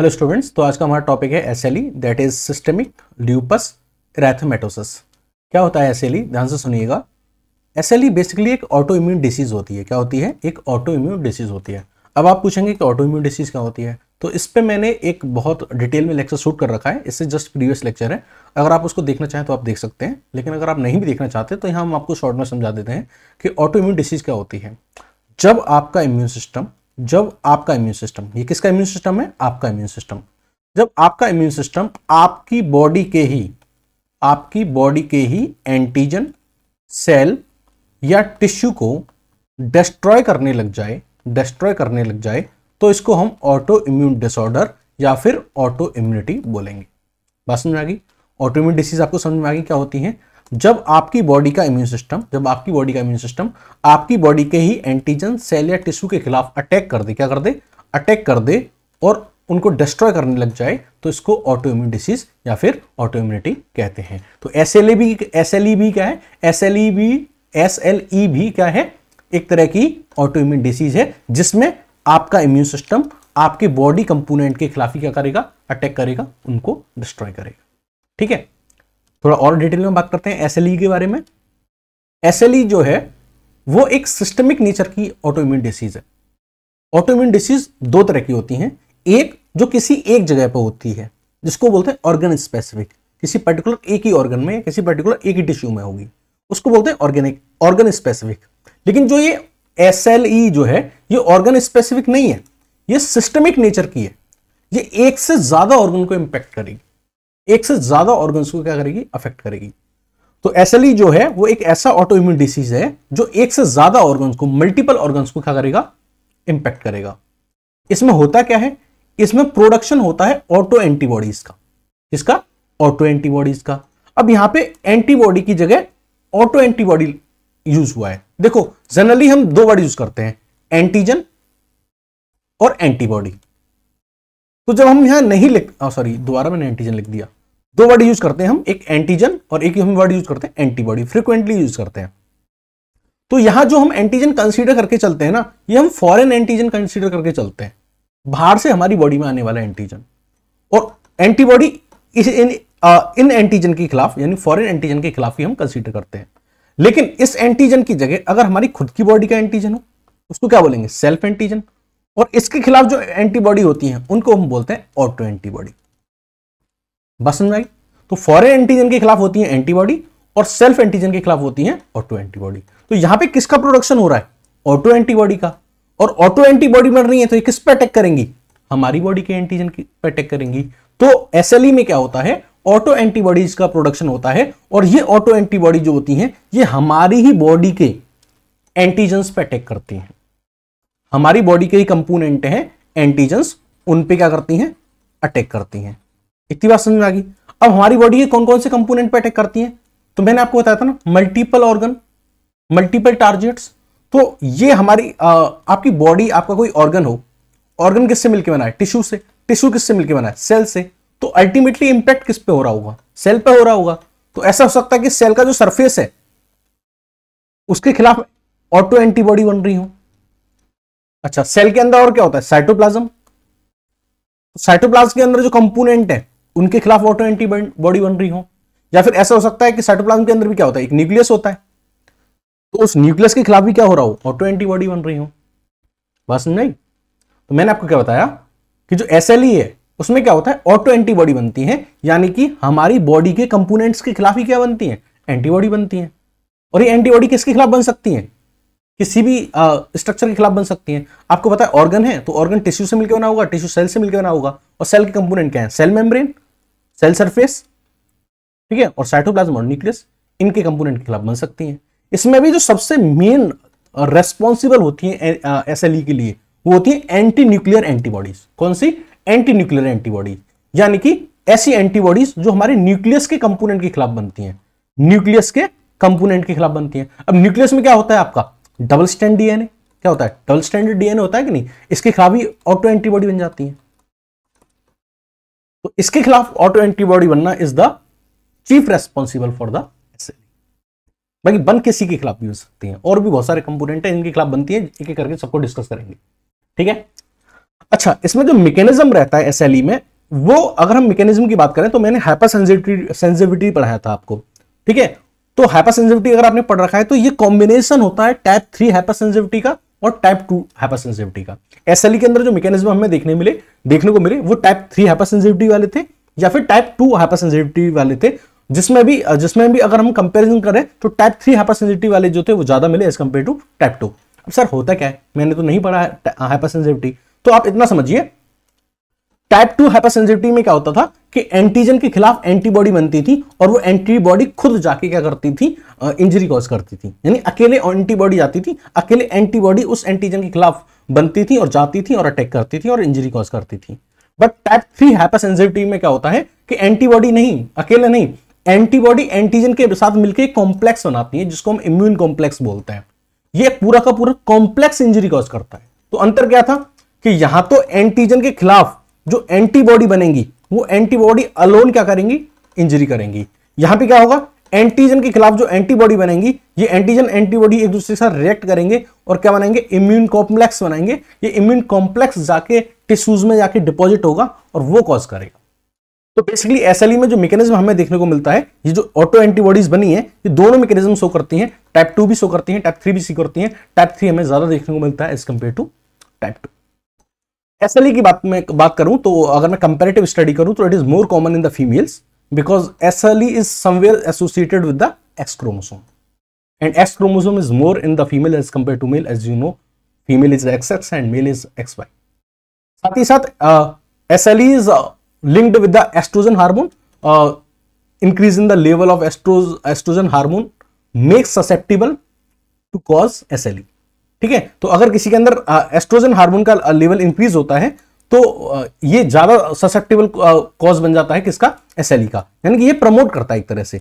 hello students तो आज का हमारा टॉपिक है S L E that is systemic lupus erythematosus क्या होता है एस एल ई ध्यान से सुनिएगा एस एल ई बेसिकली एक ऑटो इम्यून डिसीज़ होती है क्या होती है एक ऑटो इम्यून डिसीज़ होती है अब आप पूछेंगे कि ऑटो इम्यून डिसीज़ क्या होती है तो इस पर मैंने एक बहुत डिटेल में लेक्चर शूट कर रखा है इससे जस्ट प्रीवियस लेक्चर है अगर आप उसको देखना चाहें तो आप देख सकते हैं लेकिन अगर आप नहीं भी देखना चाहते तो यहाँ हम आपको शॉर्ट में समझा देते हैं कि ऑटो इम्यून डिसीज़ क्या होती है जब आपका इम्यून सिस्टम जब आपका इम्यून सिस्टम ये किसका इम्यून सिस्टम है आपका इम्यून सिस्टम जब आपका इम्यून सिस्टम आपकी बॉडी के ही आपकी बॉडी के ही एंटीजन सेल या टिश्यू को डिस्ट्रॉय करने लग जाए डिस्ट्रॉय करने लग जाए तो इसको हम ऑटो इम्यून डिसऑर्डर या फिर ऑटो इम्यूनिटी बोलेंगे बात समझ में आ गई ऑटो इम्यून डिसीज आपको समझ में आ गई क्या होती है जब आपकी बॉडी का इम्यून सिस्टम जब आपकी बॉडी का इम्यून सिस्टम आपकी बॉडी के ही एंटीजन सेल या टिश्यू के खिलाफ अटैक कर दे क्या कर दे अटैक कर दे और उनको डिस्ट्रॉय करने लग जाए तो इसको ऑटो इम्यून डिसीज या फिर ऑटो इम्यूनिटी कहते हैं तो एस एल भी एस एल ई भी क्या है एस एल ई भी एस एल ई भी क्या है एक तरह की ऑटो इम्यून डिसीज है जिसमें आपका इम्यून सिस्टम आपके बॉडी कंपोनेंट के खिलाफ ही क्या करेगा अटैक करेगा उनको डिस्ट्रॉय करेगा ठीक है थोड़ा और डिटेल में बात करते हैं एस e के बारे में एस e जो है वो एक सिस्टमिक नेचर की ऑटोइम्यून डिसीज है ऑटोइम्यून डिसीज दो तरह की होती हैं एक जो किसी एक जगह पर होती है जिसको बोलते हैं ऑर्गन स्पेसिफिक किसी पर्टिकुलर एक ही ऑर्गन में किसी पर्टिकुलर एक ही टिश्यू में होगी उसको बोलते हैं ऑर्गेनिक ऑर्गन स्पेसिफिक लेकिन जो ये एस e जो है ये ऑर्गन स्पेसिफिक नहीं है ये सिस्टमिक नेचर की है ये एक से ज्यादा ऑर्गन को इम्पैक्ट करेगी एक से ज्यादा ऑर्गन्स को क्या करेगी अफेक्ट करेगी तो एस जो है वो एक ऐसा ऑटो इम्यून डिसीज है जो एक से ज्यादा ऑर्गन्स को मल्टीपल ऑर्गन्स को क्या करेगा इंपैक्ट करेगा इसमें होता क्या है इसमें प्रोडक्शन होता है ऑटो एंटीबॉडीज का इसका ऑटो एंटीबॉडीज का अब यहां पे एंटीबॉडी की जगह ऑटो एंटीबॉडी यूज हुआ है देखो जनरली हम दो वर्ड यूज करते हैं एंटीजन और एंटीबॉडी तो जब हम यहां नहीं लिख सॉरी दोबारा मैंने एंटीजन लिख दिया दो वर्ड यूज करते हैं हम एक एंटीजन और एक हम वर्ड यूज करते हैं एंटीबॉडी फ्रिक्वेंटली यूज करते हैं तो यहां जो हम एंटीजन कंसीडर करके चलते हैं ना ये हम फॉरेन एंटीजन कंसीडर करके चलते हैं बाहर से हमारी बॉडी में आने वाला एंटीजन और एंटीबॉडी इस इन आ, इन एंटीजन के खिलाफ यानी फॉरेन एंटीजन के खिलाफ ही हम कंसीडर करते हैं लेकिन इस एंटीजन की जगह अगर हमारी खुद की बॉडी का एंटीजन हो उसको क्या बोलेंगे सेल्फ एंटीजन और इसके खिलाफ जो एंटीबॉडी होती हैं उनको हम बोलते हैं ऑटो एंटीबॉडी बस समझ तो फॉरन एंटीजन के खिलाफ होती है एंटीबॉडी और सेल्फ एंटीजन के खिलाफ होती है ऑटो एंटीबॉडी तो यहां पे किसका प्रोडक्शन हो रहा है ऑटो एंटीबॉडी का और ऑटो एंटीबॉडी बन रही है तो ये किस पर अटैक करेंगी हमारी बॉडी के एंटीजन पर अटैक करेंगी तो एस e में क्या होता है ऑटो एंटीबॉडीज का प्रोडक्शन होता है और ये ऑटो एंटीबॉडी जो होती हैं ये हमारी ही बॉडी के एंटीजन पे अटैक करती हैं हमारी बॉडी के ही कंपोनेंट हैं एंटीजन उन पे क्या करती हैं अटैक करती हैं इतनी बात समझ में आ गई अब हमारी बॉडी के कौन कौन से कंपोनेंट पे अटैक करती है तो मैंने आपको बताया था ना मल्टीपल ऑर्गन मल्टीपल टारगेट्स तो ये हमारी आ, आपकी बॉडी आपका कोई ऑर्गन हो ऑर्गन किससे मिलकर बना है टिश्यू से टिश्यू किससे मिलकर बना है सेल से तो अल्टीमेटली इंपैक्ट किस पे हो रहा होगा सेल पे हो रहा होगा तो ऐसा हो सकता है कि सेल का जो सरफेस है उसके खिलाफ ऑटो एंटीबॉडी बन रही हो अच्छा सेल के अंदर और क्या होता है साइटोप्लाज्म तो साइटोप्लाज्म के अंदर जो कंपोनेंट है उनके खिलाफ ऑटो एंटीबॉडी बन रही हो या फिर ऐसा हो सकता है कि साइटोप्लाज्म के अंदर भी क्या होता है एक न्यूक्लियस होता है तो उस न्यूक्लियस के खिलाफ भी क्या हो रहा हो ऑटो एंटीबॉडी बन रही हो बस नहीं तो मैंने आपको क्या बताया कि जो एस e है उसमें क्या होता है ऑटो एंटीबॉडी बनती है यानी कि हमारी बॉडी के कंपोनेंट्स के खिलाफ ही क्या बनती है एंटीबॉडी बनती है और ये एंटीबॉडी किसके खिलाफ बन सकती है किसी भी स्ट्रक्चर के खिलाफ बन सकती है आपको पता है ऑर्गन है तो ऑर्गन टिश्यू से मिलकर बना होगा टिश्यू सेल से मिलकर बना होगा और सेल के कंपोनेंट क्या है सेल मेम्ब्रेन सेल सरफेस ठीक है और साइटोप्लाज्म और न्यूक्लियस इनके कंपोनेंट के खिलाफ बन सकती हैं इसमें भी जो सबसे मेन रेस्पॉन्सिबल होती है एस e के लिए वो होती है एंटी न्यूक्लियर एंटीबॉडीज कौन सी एंटी न्यूक्लियर एंटीबॉडीज यानी कि ऐसी एंटीबॉडीज जो हमारे न्यूक्लियस के कंपोनेंट के खिलाफ बनती हैं न्यूक्लियस के कंपोनेंट के खिलाफ बनती हैं अब न्यूक्लियस में क्या होता है आपका डबल स्टैंड डीएनए क्या होता है डबल स्टैंडर्ड डीएनए होता है कि नहीं इसके खिलाफ ही ऑटो एंटीबॉडी बन जाती है तो इसके खिलाफ ऑटो एंटीबॉडी बनना is the chief responsible for the बाकी बन किसी के खिलाफ भी हो सकती है और भी बहुत सारे कंपोनेंट हैं इनके खिलाफ बनती है एक एक करके सबको डिस्कस करेंगे ठीक है अच्छा इसमें जो मैकेनिज्म रहता है एसएलई e में वो अगर हम मैकेनिज्म की बात करें तो मैंने हाइपर सेंसिटिविटी पढ़ाया था आपको ठीक है तो हाइपर सेंसिटिविटी अगर आपने पढ़ रखा है तो ये कॉम्बिनेशन होता है टाइप थ्री हाइपर सेंसिटिविटी का और टाइप टू हाइपरसेंसिटिविटी का एसएलई के अंदर जो मैकेनिज्म हमें देखने मिले देखने को मिले वो टाइप थ्री हाइपरसेंसिटिविटी वाले थे या फिर टाइप टू हाइपरसेंसिटिविटी वाले थे जिसमें भी जिसमें भी अगर हम कंपेरिजन करें तो टाइप थ्री हाइपरसेंसिटिविटी वाले जो थे वो ज्यादा मिले as compare to type two अब सर होता क्या है मैंने तो नहीं पढ़ा हाइपरसेंसिटिविटी तो आप इतना समझिए टाइप टू हाइपरसेंसिटिविटी में क्या होता था कि एंटीजन के खिलाफ एंटीबॉडी बनती थी और वो एंटीबॉडी खुद जाके क्या करती थी इंजरी कॉज करती थी यानी अकेले एंटीबॉडी जाती थी अकेले एंटीबॉडी उस एंटीजन के खिलाफ बनती थी और जाती थी और अटैक करती थी और इंजरी कॉज करती थी बट टाइप थ्री हाइपासेंसिटिविटी में क्या होता है कि एंटीबॉडी नहीं अकेले नहीं एंटीबॉडी एंटीजन के साथ मिलकर एक कॉम्प्लेक्स बनाती है जिसको हम इम्यून कॉम्प्लेक्स बोलते हैं ये पूरा का पूरा कॉम्प्लेक्स इंजरी कॉज करता है तो अंतर क्या था कि यहां तो एंटीजन के खिलाफ जो एंटीबॉडी बनेगी वो एंटीबॉडी अलोन क्या करेंगी इंजरी करेंगी यहां पे क्या होगा एंटीजन के खिलाफ जो एंटीबॉडी बनेंगी ये एंटीजन एंटीबॉडी एक दूसरे के साथ रिएक्ट करेंगे और क्या बनाएंगे इम्यून कॉम्प्लेक्स बनाएंगे ये इम्यून कॉम्प्लेक्स जाके टिश्यूज में जाके डिपॉजिट होगा और वो कॉज करेगा तो बेसिकली एस में जो मैकेनिज्म हमें देखने को मिलता है ये जो ऑटो एंटीबॉडीज बनी है ये दोनों मैकेनिज्म शो करती हैं टाइप टू भी शो करती हैं टाइप थ्री भी सी करती हैं टाइप थ्री हमें ज्यादा देखने को मिलता है as compare to type two SLE e की बात में बात करूं तो अगर मैं कंपेरेटिव स्टडी करूं तो it is more common in the females because SLE is somewhere associated with the X chromosome and X chromosome is more in the female as compare to male as you know female is X X and male is X Y साथ ही साथ SLE is linked with the estrogen hormone the level of estrogen estrogen hormone makes hormone to cause S L E ठीक है तो अगर किसी के अंदर एस्ट्रोजन हार्मोन का लेवल इंक्रीज होता है तो ये ज्यादा ससेप्टेबल कॉज बन जाता है किसका एसएलई e का यानी कि ये प्रमोट करता है एक तरह से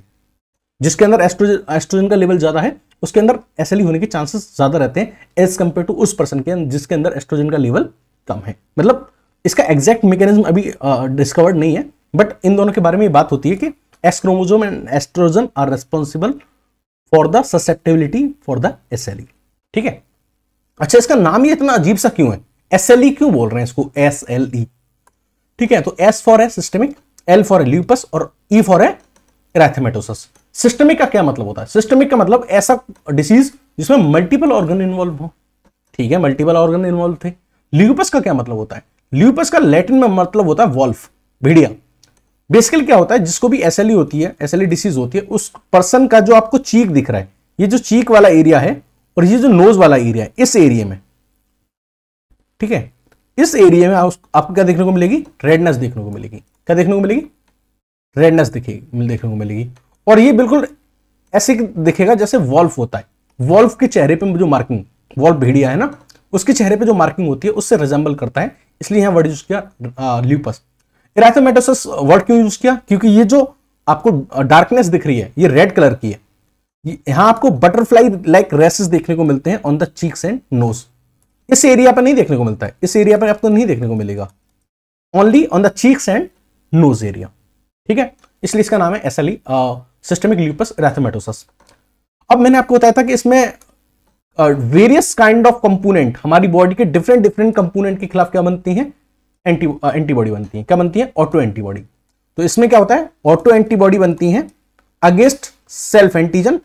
जिसके अंदर एस्ट्रोजन एस्ट्रोजन का लेवल ज्यादा है उसके अंदर एसएलई e होने के चांसेस ज्यादा रहते हैं एज कंपेयर टू उस पर्सन के जिसके अंदर एस्ट्रोजन का लेवल कम है मतलब इसका एग्जैक्ट मैकेनिज्म अभी डिस्कवर्ड नहीं है बट इन दोनों के बारे में बात होती है कि X chromosome and estrogen are responsible for the susceptibility for the SLE ठीक है अच्छा इसका नाम ही इतना अजीब सा क्यों है एस एल ई क्यों बोल रहे हैं इसको एस एल ई ठीक है तो S for a systemic L for a lupus और ई फॉर ए एराथेमेटोसिस सिस्टमिक का क्या मतलब होता है सिस्टमिक का मतलब ऐसा डिसीज जिसमें मल्टीपल ऑर्गन इन्वॉल्व हो ठीक है मल्टीपल ऑर्गन इन्वॉल्व थे ल्यूपस का क्या मतलब होता है ल्यूपस का लैटिन में मतलब होता है वॉल्फ भेड़िया बेसिकली क्या होता है जिसको भी एस e होती है एस डिसीज e होती है उस पर्सन का जो आपको चीक दिख रहा है ये जो चीक वाला एरिया है और ये जो नोज वाला एरिया है इस एरिया में ठीक है इस एरिया में आपको क्या देखने को मिलेगी रेडनेस देखने को मिलेगी क्या देखने को मिलेगी रेडनेस दिखेगी देखने को मिलेगी और ये बिल्कुल ऐसे दिखेगा जैसे वॉल्फ होता है वॉल्फ के चेहरे पे जो मार्किंग वॉल्फ भेड़िया है ना उसके चेहरे पे जो मार्किंग होती है उससे रिजेंबल करता है इसलिए यहां वर्ड यूज किया ल्यूपस इराथोमेटोसिस वर्ड क्यों यूज किया क्योंकि ये जो आपको डार्कनेस दिख रही है ये रेड कलर की है यहां आपको बटरफ्लाई लाइक रेसेस देखने को मिलते हैं on the cheeks and nose इस एरिया पर नहीं देखने को मिलता है इस एरिया पर आपको नहीं देखने को मिलेगा only on the cheeks and nose area ठीक है इसलिए इसका नाम है S L systemic lupus erythematosus अब मैंने आपको बताया था कि इसमें वेरियस काइंड ऑफ कंपोनेंट हमारी बॉडी के डिफरेंट डिफरेंट कंपोनेंट के खिलाफ क्या बनती हैं एंटी एंटीबॉडी uh, बनती है क्या बनती है ऑटो एंटीबॉडी तो इसमें क्या होता है ऑटो एंटीबॉडी बनती है अगेंस्ट सेल्फ एंटीजन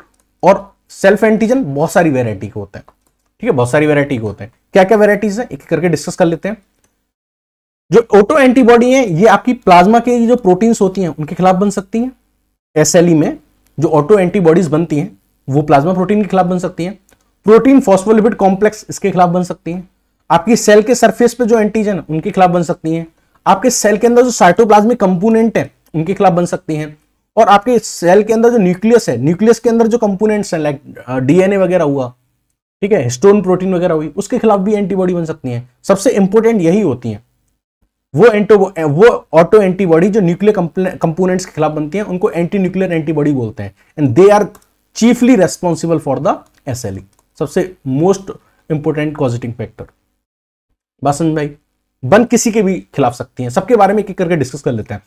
और सेल्फ एंटीजन बहुत सारी वेराइटी के होते हैं ठीक है बहुत सारी वेराइटी के होते हैं क्या क्या वेराइटीज है एक करके डिस्कस कर लेते हैं जो ऑटो एंटीबॉडी है ये आपकी प्लाज्मा के जो प्रोटीन्स होती हैं उनके खिलाफ बन सकती हैं एस e में जो ऑटो एंटीबॉडीज बनती हैं वो प्लाज्मा प्रोटीन के खिलाफ बन सकती हैं प्रोटीन फॉस्फोलिपिड कॉम्प्लेक्स इसके खिलाफ बन सकती हैं आपकी सेल के सरफेस पे जो एंटीजन उनके खिलाफ बन सकती हैं आपके सेल के अंदर जो साइटोप्लाज्मिक कंपोनेंट है उनके खिलाफ बन सकती हैं और आपके सेल के अंदर जो न्यूक्लियस है न्यूक्लियस के अंदर जो कंपोनेंट्स हैं लाइक डीएनए uh, वगैरह हुआ ठीक है हिस्टोन प्रोटीन वगैरह हुई उसके खिलाफ भी एंटीबॉडी बन सकती है सबसे इंपॉर्टेंट यही होती है वो एंटो वो ऑटो एंटीबॉडी जो न्यूक्लियर कंपोनेंट्स के खिलाफ बनती हैं उनको एंटी न्यूक्लियर एंटीबॉडी बोलते हैं and they are chiefly responsible for the S सबसे मोस्ट इंपॉर्टेंट कॉजिटिंग फैक्टर बासन भाई बन किसी के भी खिलाफ सकती हैं सबके बारे में एक करके डिस्कस कर लेते हैं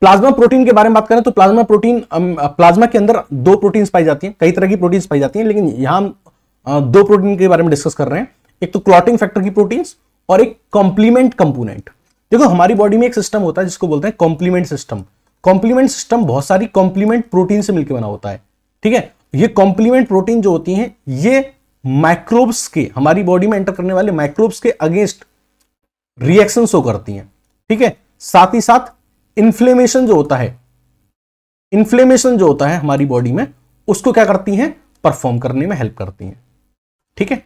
प्लाज्मा प्रोटीन के बारे में बात करें तो प्लाज्मा प्रोटीन प्लाज्मा के अंदर दो प्रोटीन्स पाई जाती हैं कई तरह की प्रोटीन्स पाई जाती हैं लेकिन यहां दो प्रोटीन के बारे में डिस्कस कर रहे हैं एक तो क्लॉटिंग फैक्टर की प्रोटीन्स और एक कॉम्प्लीमेंट कंपोनेंट देखो हमारी बॉडी में एक सिस्टम होता है जिसको बोलते हैं कॉम्प्लीमेंट सिस्टम कॉम्प्लीमेंट सिस्टम बहुत सारी कॉम्प्लीमेंट प्रोटीन से मिलकर बना होता है ठीक है ये कॉम्प्लीमेंट प्रोटीन जो होती है ये माइक्रोब्स के हमारी बॉडी में एंटर करने वाले माइक्रोब्स के अगेंस्ट रिएक्शन शो करती हैं ठीक है साथ ही साथ इंफ्लेमेशन जो होता है इन्फ्लेमेशन जो होता है हमारी बॉडी में उसको क्या करती हैं परफॉर्म करने में हेल्प करती हैं ठीक है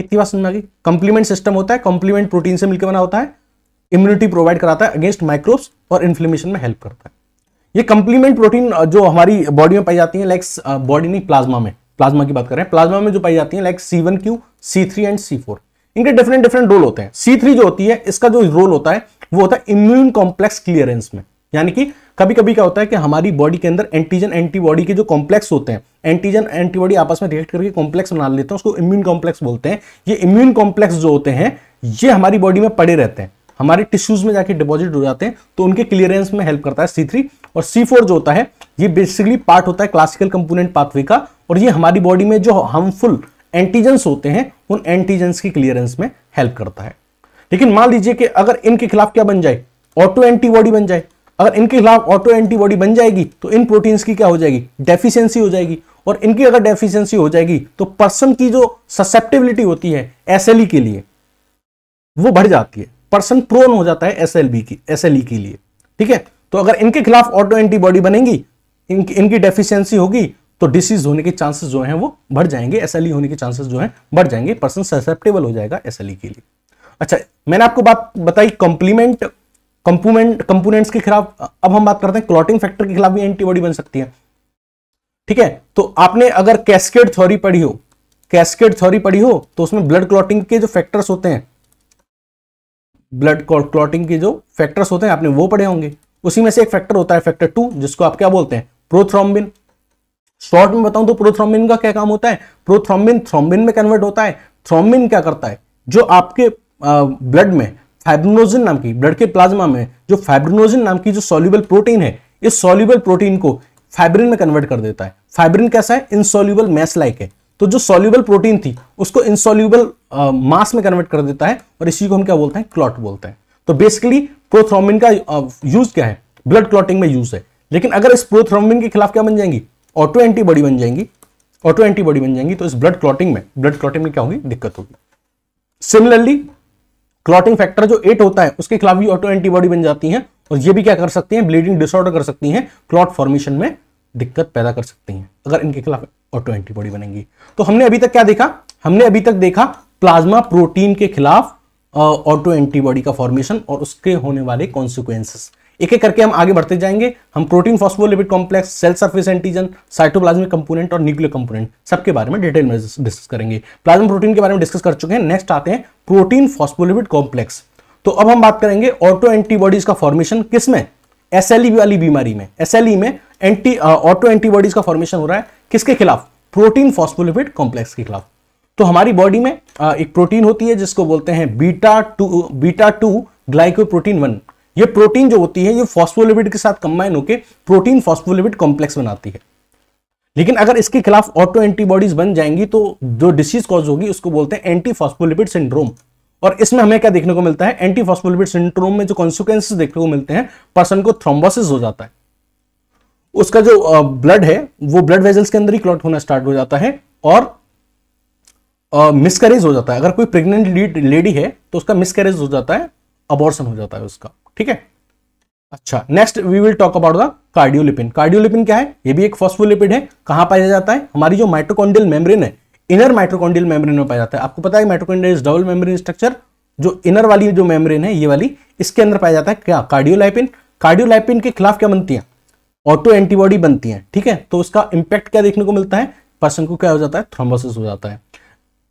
इतनी बात समझ कंप्लीमेंट सिस्टम होता है कंप्लीमेंट प्रोटीन से मिलकर बना होता है इम्यूनिटी प्रोवाइड कराता है अगेंस्ट माइक्रोब्स और इन्फ्लेमेशन में हेल्प करता है ये कंप्लीमेंट प्रोटीन जो हमारी बॉडी में पाई जाती है लाइक बॉडी नहीं प्लाज्मा में प्लाज्मा की बात कर रहे हैं प्लाज्मा में जो पाई जाती है like C one Q C three and C four इनके डिफरेंट डिफरेंट रोल होते हैं सी थ्री जो होती है इसका जो रोल होता है वो होता है इम्यून कॉम्प्लेक्स क्लियरेंस में यानी कि कभी कभी क्या होता है कि हमारी बॉडी के अंदर एंटीजन एंटीबॉडी के जो कॉम्प्लेक्स होते हैं एंटीजन एंटीबॉडी आपस में रिएक्ट करके कॉम्प्लेक्स बना लेते हैं उसको इम्यून कॉम्प्लेक्स बोलते हैं ये इम्यून कॉम्प्लेक्स जो होते हैं ये हमारी बॉडी में पड़े रहते हैं हमारे टिश्यूज में जाके डिपॉजिट हो जाते हैं तो उनके क्लियरेंस में हेल्प करता है सी थ्री और सी फोर जो होता है ये बेसिकली पार्ट होता है क्लासिकल कंपोनेंट पाथवे का और ये हमारी बॉडी में जो हार्मफुल एंटीजेंस होते हैं उन एंटीजेंस की क्लियरेंस में हेल्प करता है लेकिन मान लीजिए कि अगर इनके खिलाफ क्या बन जाए ऑटो एंटीबॉडी बन जाए अगर इनके खिलाफ ऑटो एंटीबॉडी बन जाएगी तो इन प्रोटीन्स की क्या हो जाएगी डेफिशिएंसी हो जाएगी और इनकी अगर डेफिशिएंसी हो जाएगी तो पर्सन की जो ससेप्टेबिलिटी होती है एस e के लिए वो बढ़ जाती है पर्सन प्रोन हो जाता है एस की एस e के लिए ठीक है तो अगर इनके खिलाफ ऑटो एंटीबॉडी बनेगी इनकी इनकी होगी तो डिसीज होने के चांसेस जो हैं वो बढ़ जाएंगे एस e होने के चांसेस जो हैं बढ़ जाएंगे पर्सन ससेप्टेबल हो जाएगा एसएलई के लिए अच्छा मैंने आपको बात बताई कॉम्प्लीमेंट कंपोनेंट कंपोनेंट्स के खिलाफ अब हम बात करते हैं क्लॉटिंग फैक्टर के खिलाफ भी एंटीबॉडी बन सकती है ठीक है तो आपने अगर कैस्केड थ्योरी पढ़ी हो कैस्केड थ्योरी पढ़ी हो तो उसमें ब्लड क्लॉटिंग के जो फैक्टर्स होते हैं ब्लड क्लॉटिंग के जो फैक्टर्स होते हैं आपने वो पढ़े होंगे उसी में से एक फैक्टर होता है फैक्टर टू जिसको आप क्या बोलते हैं प्रोथ्रोम्बिन शॉर्ट में बताऊं तो प्रोथ्रोम्बिन का क्या काम होता है प्रोथ्रोम्बिन थ्रोम्बिन में कन्वर्ट होता है थ्रोम्बिन क्या करता है जो आपके ब्लड में फाइब्रोनोजन नाम की ब्लड के प्लाज्मा में जो फाइब्रोनोजन नाम की जो सोल्यूबल प्रोटीन है इस सोल्यूबल प्रोटीन को फाइब्रिन में कन्वर्ट कर देता है फाइब्रिन कैसा है इनसोल्यूबल मैस लाइक है तो जो सोल्यूबल प्रोटीन थी उसको इनसोल्यूबल मास में कन्वर्ट कर देता है और इसी को हम क्या बोलते हैं क्लॉट बोलते हैं तो बेसिकली प्रोथ्रोमिन का यूज क्या है ब्लड क्लॉटिंग में यूज है लेकिन अगर इस प्रोथ्रोमिन के खिलाफ क्या बन जाएंगी ऑटो एंटीबॉडी बन जाएंगी ऑटो एंटीबॉडी बन जाएंगी तो इस ब्लड क्लॉटिंग में ब्लड क्लॉटिंग में क्या होगी दिक्कत होगी सिमिलरली क्लॉटिंग फैक्टर जो एट होता है उसके खिलाफ भी ऑटो एंटीबॉडी बन जाती है और ये भी क्या कर सकती हैं ब्लीडिंग डिसऑर्डर कर सकती हैं क्लॉट फॉर्मेशन में दिक्कत पैदा कर सकती हैं अगर इनके खिलाफ ऑटो एंटीबॉडी बनेंगी तो हमने अभी तक क्या देखा हमने अभी तक देखा प्लाज्मा प्रोटीन के खिलाफ ऑटो एंटीबॉडी का फॉर्मेशन और उसके होने वाले कॉन्सिक्वेंसेस एक एक करके हम आगे बढ़ते जाएंगे हम protein phospholipid complex cell surface antigen cytoplasmic component और न्यूक्लियर कंपोनेंट सबके बारे में डिटेल में डिस्कस करेंगे प्लाज्मा प्रोटीन के बारे में डिस्कस कर चुके हैं नेक्स्ट आते हैं प्रोटीन फॉस्फोलिपिड कॉम्प्लेक्स तो अब हम बात करेंगे ऑटो एंटीबॉडीज का फॉर्मेशन किसमें एसएलई वाली बीमारी में एसएलई में एंटी ऑटो एंटीबॉडीज का फॉर्मेशन हो रहा है किसके खिलाफ प्रोटीन फॉस्फोलिपिड कॉम्प्लेक्स के खिलाफ तो हमारी बॉडी में एक प्रोटीन होती है जिसको बोलते हैं beta two beta two glyco protein one ये प्रोटीन जो होती है ये फॉस्फोलिपिड के साथ कंबाइन होकर प्रोटीन फॉस्फोलिपिड कॉम्प्लेक्स बनाती है लेकिन अगर इसके खिलाफ ऑटो एंटीबॉडीज बन जाएंगी तो जो डिसीज कॉज होगी उसको बोलते हैं एंटी फॉस्फोलिपिड सिंड्रोम और इसमें हमें क्या देखने को मिलता है एंटी फॉस्फोलिपिड सिंड्रोम में जो कॉन्सिक्वेंस देखने को मिलते हैं पर्सन को थ्रोम्बोसिस हो जाता है उसका जो ब्लड है वो ब्लड वेजल्स के अंदर ही क्लॉट होना स्टार्ट हो जाता है और मिसकरेज हो जाता है अगर कोई प्रेग्नेंट लेडी है तो उसका मिसकैरेज हो जाता है अबॉर्शन हो जाता है उसका ठीक है अच्छा next we will talk about the cardiolipin cardiolipin क्या है ये भी एक फॉस्फोलिपिड है कहां पाया जाता है हमारी जो माइट्रोकॉन्डियल मेम्ब्रेन है इनर माइट्रोकॉन्डियल मेम्ब्रेन में पाया जाता है आपको पता है mitochondrial is double membrane structure जो इनर वाली जो मेम्ब्रेन है ये वाली इसके अंदर पाया जाता है क्या कार्डियोलाइपिन कार्डियोलाइपिन के खिलाफ क्या बनती है ऑटो एंटीबॉडी बनती है ठीक है तो उसका इंपैक्ट क्या देखने को मिलता है पर्सन को क्या हो जाता है थ्रोम्बोसिस हो जाता है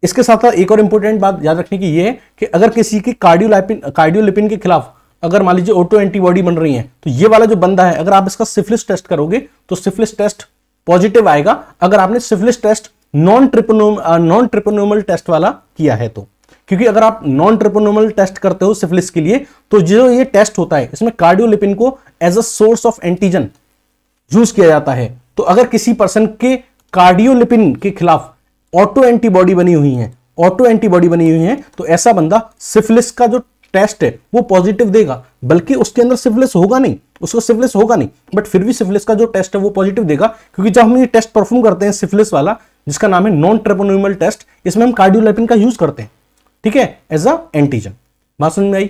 इसके साथ साथ एक और इंपॉर्टेंट बात याद रखने की ये है कि अगर किसी की कार्डियोलाइपिन कार्डियोलिपिन के खिलाफ अगर मान लीजिए ऑटो एंटीबॉडी बन रही है तो ये वाला जो बंदा है अगर आप इसका सिफिलिस टेस्ट करोगे तो सिफिलिस टेस्ट पॉजिटिव आएगा अगर आपने syphilis test non treponemal non treponemal test वाला किया है तो क्योंकि अगर आप नॉन ट्रिपोनोमल टेस्ट करते हो सिफिलिस के लिए तो जो ये टेस्ट होता है इसमें कार्डियोलिपिन को as a source of antigen use किया जाता है तो अगर किसी पर्सन के कार्डियोलिपिन के खिलाफ ऑटो एंटीबॉडी बनी हुई है ऑटो एंटीबॉडी बनी हुई है तो ऐसा बंदा सिफिलिस का जो टेस्ट है वो पॉजिटिव देगा बल्कि उसके अंदर सिफिलिस होगा नहीं उसको सिफिलिस होगा नहीं बट फिर भी सिफिलिस का जो टेस्ट है वो पॉजिटिव देगा क्योंकि जब हम ये टेस्ट परफॉर्म करते हैं सिफिलिस वाला जिसका नाम है नॉन ट्रेपोनोमल टेस्ट इसमें हम कार्डियोलाइपिन का यूज करते हैं ठीक है एज अ एंटीजन बात समझ में आई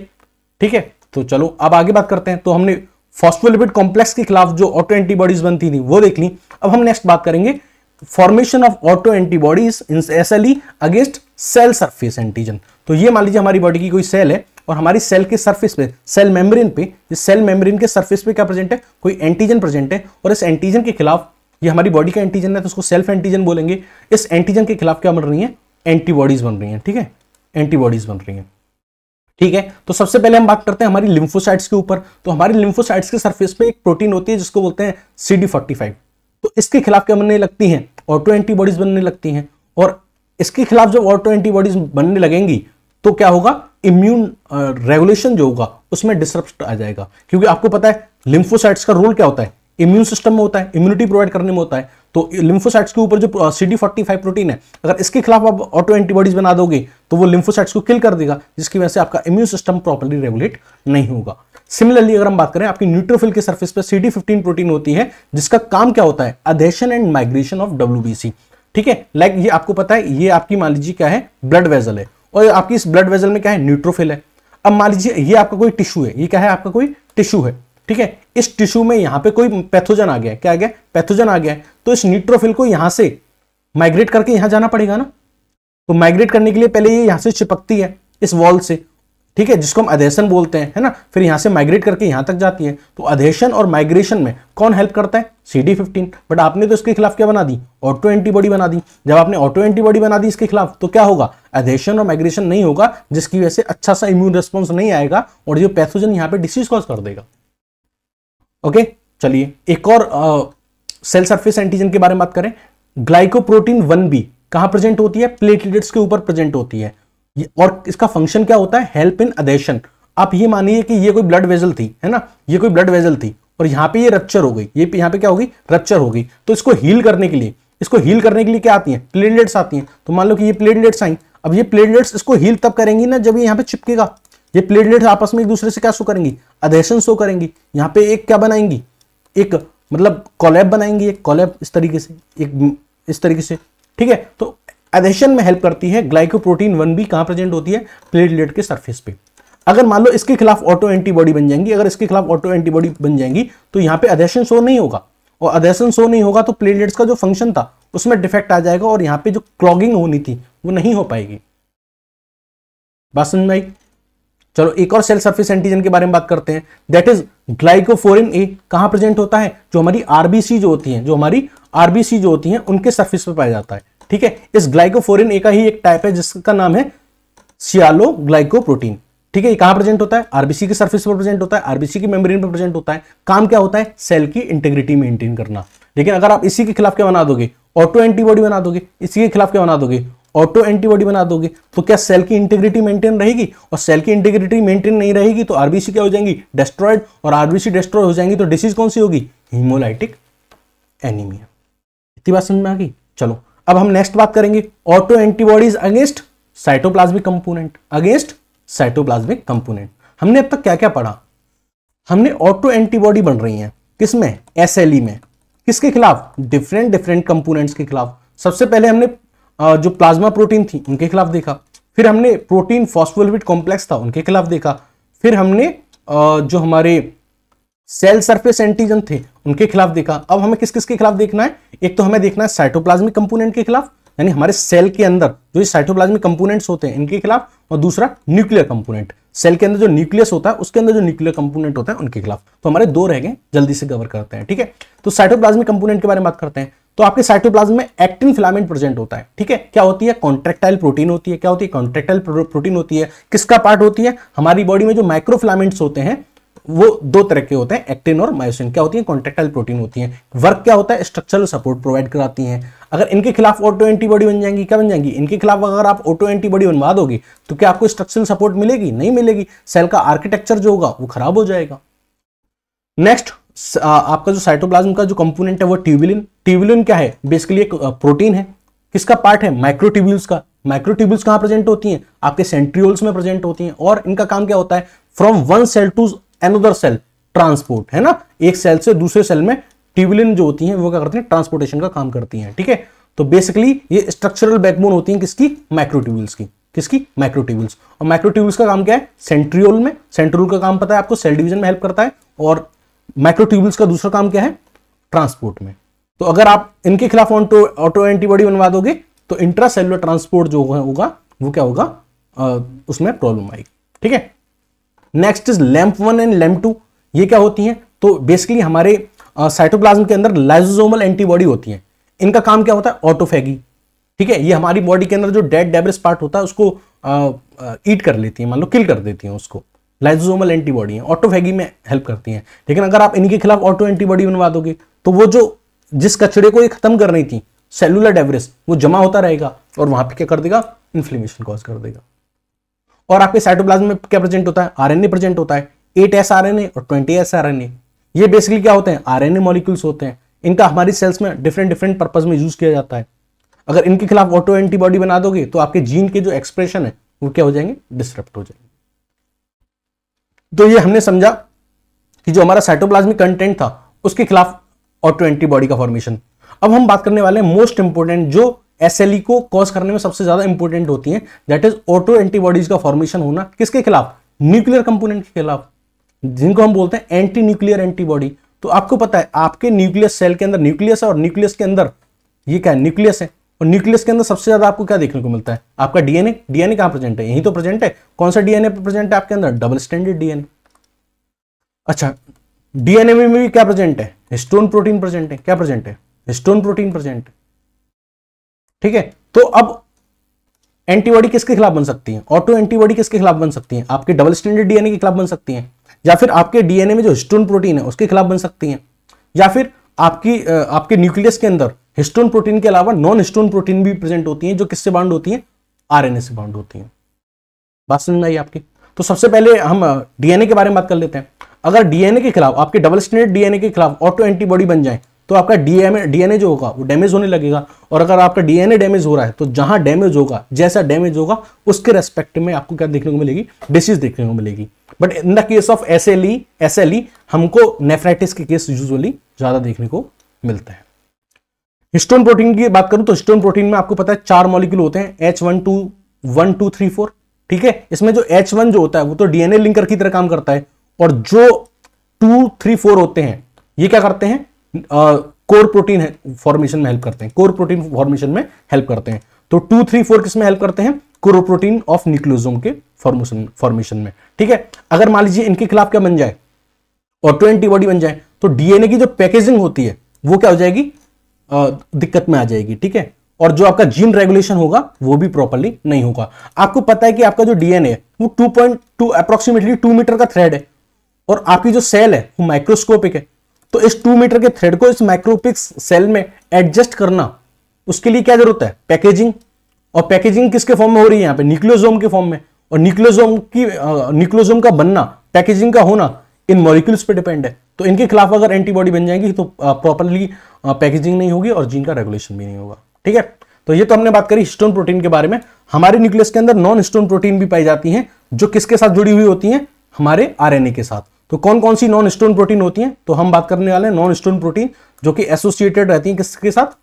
ठीक है तो चलो अब आगे बात करते हैं तो हमने फॉस्फोलिपिड कॉम्प्लेक्स के खिलाफ जो ऑटो एंटीबॉडीज बनती थी वो देख ली अब हम नेक्स्ट बात करेंगे formation of auto antibodies in S against cell surface antigen तो ये मान लीजिए हमारी बॉडी की कोई सेल है और हमारी सेल के सर्फिस पे सेल मेम्ब्रेन पे इस सेल मेम्ब्रेन के सर्फिस पे क्या प्रेजेंट है कोई एंटीजन प्रेजेंट है और इस एंटीजन के खिलाफ ये हमारी बॉडी का एंटीजन है तो उसको सेल्फ एंटीजन बोलेंगे इस एंटीजन के खिलाफ क्या बन रही है एंटीबॉडीज बन रही हैं ठीक है एंटीबॉडीज बन रही हैं ठीक है तो सबसे पहले हम बात करते हैं हमारी लिम्फोसाइट्स के ऊपर तो हमारी लिम्फोसाइट्स के सर्फेस पे एक प्रोटीन होती है जिसको बोलते हैं सी तो इसके खिलाफ क्या बनने लगती हैं ऑटो एंटीबॉडीज बनने लगती हैं और इसके खिलाफ जब ऑटो एंटीबॉडीज बनने लगेंगी तो क्या होगा इम्यून रेगुलेशन uh, जो होगा उसमें डिस्टर्ब आ जाएगा क्योंकि आपको पता है लिम्फोसाइट्स का रोल क्या होता है इम्यून सिस्टम में होता है इम्यूनिटी प्रोवाइड करने में होता है तो लिम्फोसाइट्स के ऊपर जो C D forty five protein है अगर इसके खिलाफ आप ऑटो एंटीबॉडीज बना दोगे तो वो लिम्फोसाइट्स को किल कर देगा जिसकी वजह से आपका इम्यून सिस्टम प्रॉपरली रेगुलेट नहीं होगा सिमिलरली अगर हम बात करें आपकी न्यूट्रोफिल के सर्फिस पर सी फिफ्टीन प्रोटीन होती है जिसका काम क्या होता है adhesion and migration of W ठीक है लाइक ये आपको पता है ये आपकी मान लीजिए क्या है ब्लड वेजल है और आपकी इस ब्लड वेजल में क्या है न्यूट्रोफिल है अब मान लीजिए ये आपका कोई टिश्यू है ये क्या है आपका कोई टिश्यू है ठीक है इस टिश्यू में यहां पे कोई पैथोजन आ गया है क्या आ गया पैथोजन आ गया है तो इस न्यूट्रोफिल को यहां से माइग्रेट करके यहां जाना पड़ेगा ना तो माइग्रेट करने के लिए पहले ये यहां से चिपकती है इस वॉल से ठीक है जिसको हम अधेशन बोलते हैं है ना फिर यहां से माइग्रेट करके यहां तक जाती है तो अधेशन और माइग्रेशन में कौन हेल्प करता है सी डी फिफ्टीन बट आपने तो इसके खिलाफ क्या बना दी ऑटो एंटीबॉडी बना दी जब आपने ऑटो एंटीबॉडी बना दी इसके खिलाफ तो क्या होगा अधेशन और माइग्रेशन नहीं होगा जिसकी वजह से अच्छा सा इम्यून रिस्पॉन्स नहीं आएगा और जो पैथोजन यहाँ पे डिसीज कॉज कर देगा ओके चलिए एक और सेल सर्फेस एंटीजन के बारे में बात करें ग्लाइकोप्रोटीन वन बी कहां प्रेजेंट होती है प्लेटलेट्स के ऊपर प्रेजेंट होती है और इसका फंक्शन क्या होता है हेल्प इन अदेशन आप ये मानिए कि ये कोई ब्लड वेजल थी है ना ये कोई ब्लड वेजल थी और यहाँ पे ये रप्चर हो गई ये यहाँ पे क्या होगी रप्चर हो गई तो इसको हील करने के लिए इसको हील करने के लिए क्या आती है प्लेटलेट्स आती हैं तो मान लो कि ये प्लेटलेट्स आई अब ये प्लेटलेट्स इसको हील तब करेंगी ना जब ये यहाँ पे चिपकेगा ये प्लेटलेट्स आपस में एक दूसरे से क्या शो करेंगी अधेशन शो करेंगी यहाँ पे एक क्या बनाएंगी एक मतलब कॉलेब बनाएंगी एक कॉलेब इस तरीके से एक इस तरीके से ठीक है तो एडेशन में हेल्प करती है ग्लाइकोप्रोटीन वन बी कहाँ प्रेजेंट होती है प्लेटलेट के सरफेस पे अगर मान लो इसके खिलाफ ऑटो एंटीबॉडी बन जाएंगी अगर इसके खिलाफ ऑटो एंटीबॉडी बन जाएंगी तो यहाँ पे अधेशन शो नहीं होगा और अधेशन शो नहीं होगा तो प्लेटलेट्स का जो फंक्शन था उसमें डिफेक्ट आ जाएगा और यहाँ पे जो क्लॉगिंग होनी थी वो नहीं हो पाएगी बात समझ भाई चलो एक और सेल सर्फिस एंटीजन के बारे में बात करते हैं दैट इज ग्लाइकोफोरिन ए कहाँ प्रेजेंट होता है जो हमारी आरबीसी जो होती है जो हमारी आरबीसी जो होती है उनके सर्फिस पर पाया जाता है ठीक है इस ग्लाइकोफोरिन ए का ही एक टाइप है जिसका नाम है सियालो ग्लाइकोप्रोटीन ठीक है ये कहां प्रेजेंट होता है आरबीसी की सर्फिस पर प्रेजेंट होता है आरबीसी की मेम्ब्रेन पर प्रेजेंट होता है काम क्या होता है सेल की इंटेग्रिटी मेंटेन करना लेकिन अगर आप इसी के खिलाफ क्या बना दोगे ऑटो एंटीबॉडी बना दोगे इसी के खिलाफ क्या बना दोगे ऑटो एंटीबॉडी बना दोगे तो क्या सेल की इंटीग्रिटी मेंटेन रहेगी और सेल की इंटीग्रिटी मेंटेन नहीं रहेगी तो आरबीसी क्या हो जाएंगी डेस्ट्रॉयड और आरबीसी डेस्ट्रॉय हो जाएंगी तो डिसीज कौन सी होगी हीमोलाइटिक एनीमिया इतनी बात समझ में आ गई चलो अब हम नेक्स्ट बात करेंगे auto antibodies against cytoplasmic component against cytoplasmic component हमने अब तक क्या क्या पढ़ा हमने ऑटो एंटीबॉडी बन रही है किसमें एस e में किसके खिलाफ डिफरेंट डिफरेंट कंपोनेंट्स के खिलाफ सबसे पहले हमने जो प्लाज्मा प्रोटीन थी उनके खिलाफ देखा फिर हमने प्रोटीन फॉस्फोलिपिड कॉम्प्लेक्स था उनके खिलाफ देखा फिर हमने जो हमारे सेल सरफेस एंटीजन थे उनके खिलाफ देखा अब हमें किस किस के खिलाफ देखना है एक तो हमें देखना है साइटोप्लाज्मिक कंपोनेंट के खिलाफ यानी हमारे सेल के अंदर जो साइटोप्लाज्मिक कंपोनेंट्स होते हैं इनके खिलाफ और दूसरा न्यूक्लियर कंपोनेंट सेल के अंदर जो न्यूक्लियस होता है उसके अंदर जो न्यूक्लियर कंपोनेंट होता है उनके खिलाफ तो हमारे दो रह गए जल्दी से कवर करते हैं ठीक है तो साइटोप्लाज्मिक कंपोनेंट के बारे में बात करते हैं तो आपके साइटोप्लाज्म में एक्टिन फिलामेंट प्रेजेंट होता है ठीक है क्या होती है कॉन्ट्रेक्टाइल प्रोटीन होती है क्या होती है कॉन्ट्रेक्टाइल प्रोटीन होती है किसका पार्ट होती है हमारी बॉडी में जो माइक्रोफिलामेंट्स होते हैं वो दो तरह के होते हैं एक्टिन और मायोसिन क्या होती है कॉन्ट्रेक्टाइल प्रोटीन होती है वर्क क्या होता है स्ट्रक्चरल सपोर्ट प्रोवाइड कराती हैं अगर इनके खिलाफ ऑटो एंटीबॉडी बन जाएंगी क्या बन जाएंगी इनके खिलाफ अगर आप ऑटो एंटीबॉडी बनवा दोगे तो क्या आपको स्ट्रक्चरल सपोर्ट मिलेगी नहीं मिलेगी सेल का आर्किटेक्चर जो होगा वो खराब हो जाएगा नेक्स्ट आपका जो साइटोप्लाज्म का जो कंपोनेंट है वो ट्यूबुलिन ट्यूबुलिन क्या है बेसिकली एक प्रोटीन है किसका पार्ट है माइक्रोट्यूब्यूल्स का माइक्रोट्यूब्यूल्स कहाँ प्रेजेंट होती हैं आपके सेंट्रियोल्स में प्रेजेंट होती हैं और इनका काम क्या होता है from one cell to another cell transport है ना एक सेल से दूसरे सेल में ट्यूबुलिन जो होती हैं वो क्या करती हैं ट्रांसपोर्टेशन का काम करती हैं ठीक है तो बेसिकली ये स्ट्रक्चरल बैकबोन होती हैं किसकी माइक्रोट्यूबुल्स की किसकी माइक्रोट्यूबुल्स और माइक्रोट्यूबुल्स का काम क्या है सेंट्रियोल में सेंट्रियोल का काम पता है आपको सेल डिवीजन में हेल्प करता है और माइक्रोट्यूबुल्स का दूसरा काम क्या है ट्रांसपोर्ट में तो अगर आप इनके खिलाफ ऑटो ऑटो एंटीबॉडी बनवा दोगे तो इंट्रा सेलुलर ट्रांसपोर्ट जो होगा वो क्या होगा उसमें प्रॉब्लम आएगी ठीक है next is LAMP one and LAMP two ये क्या होती हैं तो बेसिकली हमारे साइटोप्लाज्म के अंदर लाइजोजोमल एंटीबॉडी होती हैं इनका काम क्या होता है ऑटोफेगी ठीक है ये हमारी बॉडी के अंदर जो डेड डेब्रिस पार्ट होता है उसको ईट कर लेती है मान लो किल कर देती हैं उसको लाइजोजोमल एंटीबॉडी है ऑटोफेगी में हेल्प करती हैं लेकिन अगर आप इनके खिलाफ ऑटो एंटीबॉडी बनवा दोगे तो वो जो जिस कचड़े को ये खत्म कर रही थी सेलुलर डेब्रिस वो जमा होता रहेगा और वहां पर क्या कर देगा इन्फ्लेमेशन कॉज कर देगा और आपके साइटोप्लाज्म में क्या प्रेजेंट होता है आरएनए प्रेजेंट होता है एट एस और ट्वेंटी एस ये बेसिकली क्या होते हैं आरएनए मॉलिक्यूल्स होते हैं इनका हमारी सेल्स में डिफरेंट डिफरेंट पर्पज में यूज किया जाता है अगर इनके खिलाफ ऑटो एंटीबॉडी बना दोगे तो आपके जीन के जो एक्सप्रेशन है वो क्या हो जाएंगे डिस्टर्ब हो जाएंगे तो ये हमने समझा कि जो हमारा साइटोप्लाज्मिक कंटेंट था उसके खिलाफ ऑटो एंटीबॉडी का फॉर्मेशन अब हम बात करने वाले हैं मोस्ट इंपोर्टेंट जो एस e को कॉज करने में सबसे ज्यादा इंपॉर्टेंट होती है दैट इज ऑटो एंटीबॉडीज का फॉर्मेशन होना किसके खिलाफ न्यूक्लियर कंपोनेंट के खिलाफ जिनको हम बोलते हैं एंटी न्यूक्लियर एंटीबॉडी तो आपको पता है आपके न्यूक्लियस सेल के अंदर न्यूक्लियस है और न्यूक्लियस के अंदर ये क्या है न्यूक्लियस है और न्यूक्लियस के अंदर सबसे ज्यादा आपको क्या देखने को मिलता है आपका डीएनए डीएनए कहां प्रेजेंट है यही तो प्रेजेंट है कौन सा डीएनए प्रेजेंट है आपके अंदर डबल स्टैंडर्ड डीएनए अच्छा डीएनए में भी क्या प्रेजेंट है स्टोन प्रोटीन प्रेजेंट है क्या प्रेजेंट है स्टोन प्रोटीन प्रेजेंट है ठीक है तो अब एंटीबॉडी किसके खिलाफ बन सकती है ऑटो एंटीबॉडी किसके खिलाफ बन सकती है आपके डबल स्टैंडर्ड डीएनए के खिलाफ बन सकती है या फिर आपके डीएनए में जो हिस्टोन प्रोटीन है उसके खिलाफ बन सकती है या फिर आपकी आपके न्यूक्लियस के अंदर हिस्टोन प्रोटीन के अलावा नॉन हिस्टोन प्रोटीन भी प्रेजेंट होती है जो किससे बाउंड होती है आरएनए से बाउंड होती है बात समझ आई आपकी तो सबसे पहले हम डीएनए के बारे में बात कर लेते हैं अगर डीएनए के खिलाफ आपके डबल स्टैंडर्ड डीएनए के खिलाफ ऑटो एंटीबॉडी बन जाए तो आपका डीएनए जो होगा वो डैमेज होने लगेगा और अगर आपका डीएनए डैमेज हो रहा है तो जहां डैमेज होगा जैसा डैमेज होगा उसके रेस्पेक्ट में आपको क्या देखने को मिलेगी डिसीज देखने को मिलेगी but in the case of S L E S L E हमको नेफ्राइटिस के केस यूजली ज्यादा देखने को मिलता है हिस्टोन प्रोटीन की बात करूं तो हिस्टोन प्रोटीन में आपको पता है चार मॉलिक्यूल होते हैं H one two one two three four ठीक है इसमें जो एच वन जो होता है वो तो डीएनए लिंकर की तरह काम करता है और जो टू थ्री फोर होते हैं ये क्या करते हैं कोर प्रोटीन फॉर्मेशन में हेल्प करते हैं कोर प्रोटीन फॉर्मेशन में हेल्प करते हैं तो टू थ्री फोर किसमें हेल्प करते हैं प्रोटीन ऑफ न्यूक्लियोजोम के फॉर्मेशन फॉर्मेशन में ठीक है अगर मान लीजिए इनके खिलाफ क्या बन जाए ऑटो एंटीबॉडी बन जाए तो डीएनए की जो पैकेजिंग होती है वो क्या हो जाएगी आ, दिक्कत में आ जाएगी ठीक है और जो आपका जीन रेगुलेशन होगा वो भी प्रॉपरली नहीं होगा आपको पता है कि आपका जो डीएनए है वो 2.2 अप्रोक्सीमेटली 2 मीटर का थ्रेड है और आपकी जो सेल है वो माइक्रोस्कोपिक है तो इस टू मीटर के थ्रेड को इस माइक्रोपिक्स सेल में एडजस्ट करना उसके लिए क्या जरूरत है पैकेजिंग और पैकेजिंग किसके फॉर्म में हो रही है यहां पे न्यूक्लियोजोम के फॉर्म में और न्यूक्लियोजोम की न्यूक्लियोजोम का बनना पैकेजिंग का होना इन मॉलिक्यूल्स पे डिपेंड है तो इनके खिलाफ अगर एंटीबॉडी बन जाएगी तो प्रॉपरली पैकेजिंग नहीं होगी और जीन का रेगुलेशन भी नहीं होगा ठीक है तो ये तो हमने बात करी स्टोन प्रोटीन के बारे में हमारे न्यूक्लियस के अंदर नॉन स्टोन प्रोटीन भी पाई जाती हैं जो किसके साथ जुड़ी हुई होती हैं हमारे आरएनए के साथ तो कौन कौन सी नॉन स्टोन प्रोटीन होती हैं तो हम बात करने वाले हैं नॉन स्टोन प्रोटीन जो कि एसोसिएटेड रहती है किसके साथ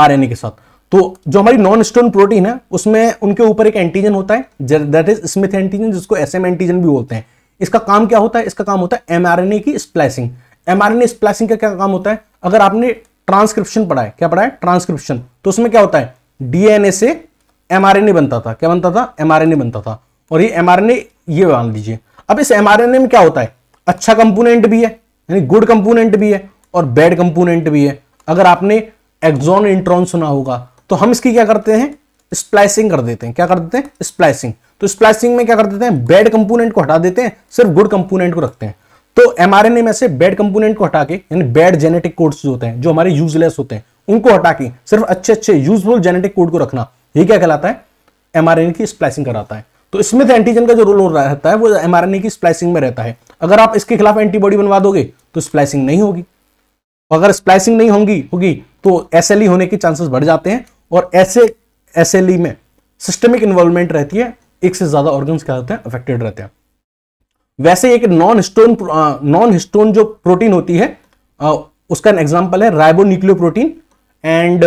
आरएनए के साथ तो जो हमारी नॉन स्टोन प्रोटीन है उसमें उनके ऊपर एक एंटीजन होता है दैट इज स्मिथ एंटीजन जिसको एसएम एंटीजन भी बोलते हैं इसका काम क्या होता है इसका काम होता है एमआरएनए की स्प्लाइसिंग एमआरएनए स्प्लाइसिंग का क्या काम होता है अगर आपने ट्रांसक्रिप्शन पढ़ा है क्या पढ़ा है ट्रांसक्रिप्शन तो उसमें क्या होता है डीएनए से एमआरएनए बनता था क्या बनता था एमआरएनए बनता था और ये एमआरएनए ये मान लीजिए अब इस एम में क्या होता है अच्छा कंपोनेंट भी है यानी गुड कंपोनेंट भी है और बैड कंपोनेंट भी है अगर आपने एक्सॉन इंट्रॉन सुना होगा तो हम इसकी क्या करते हैं स्प्लाइसिंग कर देते हैं क्या कर देते हैं स्प्लाइसिंग तो स्प्लाइसिंग में क्या कर देते हैं बैड कंपोनेंट को हटा देते हैं सिर्फ गुड कंपोनेंट को रखते हैं तो एमआरएनए में से बैड कंपोनेंट को हटा के यानी बैड जेनेटिक कोड्स जो होते हैं जो हमारे यूजलेस होते हैं उनको हटा के सिर्फ अच्छे अच्छे यूजफुल जेनेटिक कोड को रखना ये क्या कहलाता है एमआरएनए की स्प्लाइसिंग कराता है तो इसमें तो एंटीजन का जो रोल रहता है वो एम की स्प्लाइसिंग में रहता है अगर आप इसके खिलाफ एंटीबॉडी बनवा दोगे तो स्प्लाइसिंग नहीं होगी तो अगर स्प्लाइसिंग नहीं होगी होगी तो एस e होने के चांसेस बढ़ जाते हैं और ऐसे एस e में सिस्टमिक इन्वॉल्वमेंट रहती है एक से ज्यादा ऑर्गन क्या होते हैं अफेक्टेड रहते हैं वैसे एक नॉन स्टोन नॉन स्टोन जो प्रोटीन होती है आ, uh, उसका एग्जाम्पल है राइबो प्रोटीन एंड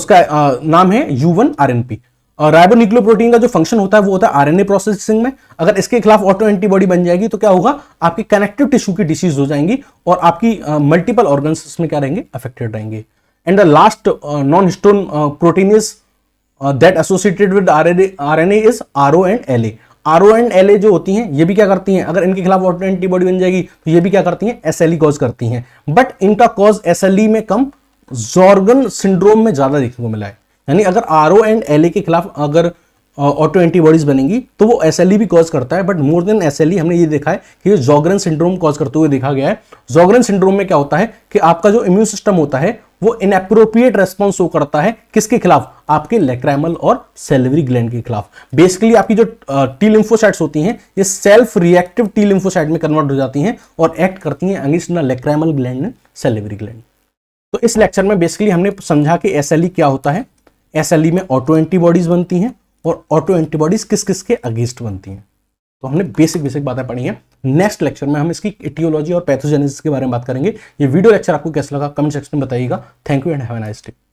उसका आ, uh, नाम है U one R N P protein का जो फंक्शन होता है वो होता है आरएनए प्रोसेसिंग में अगर इसके खिलाफ ऑटो एंटीबॉडी बन जाएगी तो क्या होगा आपकी कनेक्टिव टिश्यू की डिसीज हो जाएंगी और आपकी मल्टीपल ऑर्गन में क्या रहेंगे अफेक्टेड रहेंगे and the last non histone protein is that associated with R N A is R O and L A R O and L A जो होती हैं ये भी क्या करती हैं अगर इनके खिलाफ ऑटो एंटीबॉडी बन जाएगी तो ये भी क्या करती हैं एस एल ई कॉज करती हैं बट इनका कॉज एस एल ई में कम जॉर्गन सिंड्रोम में ज़्यादा देखने को मिला है यानी अगर आर एंड एल के खिलाफ अगर ऑटो एंटीबॉडीज बनेंगी तो वो एस e भी कॉज करता है बट मोर देन एस हमने ये देखा है कि जॉगरन सिंड्रोम कॉज करते हुए देखा गया है जॉगरन सिंड्रोम में क्या होता है कि आपका जो इम्यून सिस्टम होता है वो इनअप्रोप्रिएट रेस्पॉन्स वो करता है किसके खिलाफ आपके लेक्राइमल और सेलवरी ग्लैंड के खिलाफ बेसिकली आपकी जो टी लिम्फोसाइट्स होती हैं ये सेल्फ रिएक्टिव टी लिम्फोसाइट में कन्वर्ट हो जाती हैं और एक्ट करती हैं अंगिस्ट ना लेक्रैमल ग्लैंड सेलवरी ग्लैंड तो इस लेक्चर में बेसिकली हमने समझा कि एस e क्या होता है एस e में ऑटो एंटीबॉडीज बनती हैं और ऑटो एंटीबॉडीज किस किस के अगेंस्ट बनती हैं तो हमने बेसिक बेसिक बातें पढ़ी हैं नेक्स्ट लेक्चर में हम इसकी इटियोलॉजी और पैथोजेनेसिस के बारे में बात करेंगे ये वीडियो लेक्चर आपको कैसा लगा कमेंट सेक्शन में बताइएगा thank you and have nice day